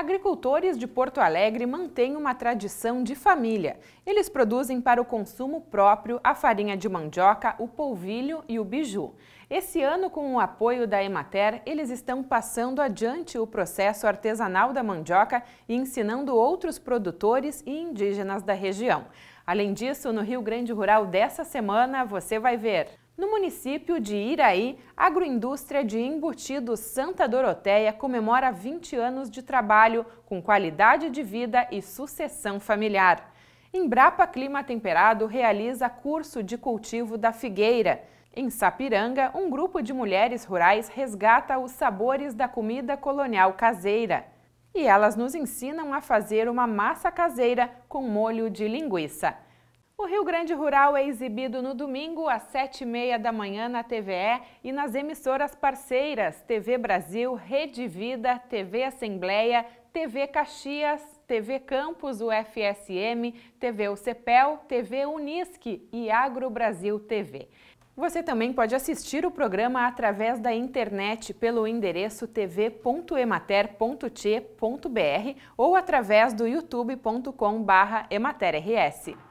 Agricultores de Porto Alegre mantêm uma tradição de família. Eles produzem para o consumo próprio a farinha de mandioca, o polvilho e o biju. Esse ano, com o apoio da Emater, eles estão passando adiante o processo artesanal da mandioca e ensinando outros produtores e indígenas da região. Além disso, no Rio Grande Rural dessa semana, você vai ver no município de Iraí, a agroindústria de embutidos Santa Doroteia comemora 20 anos de trabalho com qualidade de vida e sucessão familiar. Embrapa Clima Temperado realiza curso de cultivo da figueira. Em Sapiranga, um grupo de mulheres rurais resgata os sabores da comida colonial caseira. E elas nos ensinam a fazer uma massa caseira com molho de linguiça. O Rio Grande Rural é exibido no domingo às sete e meia da manhã na TVE e nas emissoras parceiras TV Brasil, Rede Vida, TV Assembleia, TV Caxias, TV Campos, UFSM, TV UCPEL, TV Unisque e Agro Brasil TV. Você também pode assistir o programa através da internet pelo endereço tv.emater.t.br ou através do youtube.com/ematerrs.